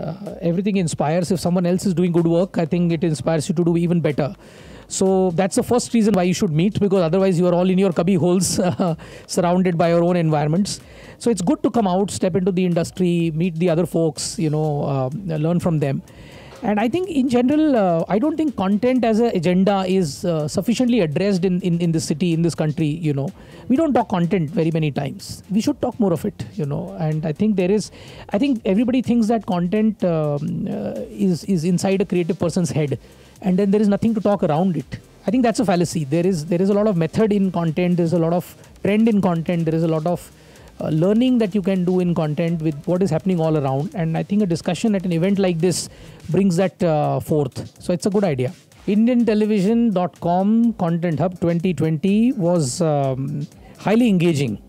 uh, everything inspires if someone else is doing good work i think it inspires you to do even better so that's the first reason why you should meet because otherwise you are all in your cubby holes uh, surrounded by your own environments so it's good to come out step into the industry meet the other folks you know uh, learn from them and I think in general, uh, I don't think content as an agenda is uh, sufficiently addressed in, in, in this city, in this country, you know. We don't talk content very many times. We should talk more of it, you know. And I think there is, I think everybody thinks that content um, uh, is, is inside a creative person's head. And then there is nothing to talk around it. I think that's a fallacy. There is, there is a lot of method in content. There's a lot of trend in content. There is a lot of uh, learning that you can do in content with what is happening all around. And I think a discussion at an event like this brings that uh, forth. So it's a good idea. IndianTelevision.com Content Hub 2020 was um, highly engaging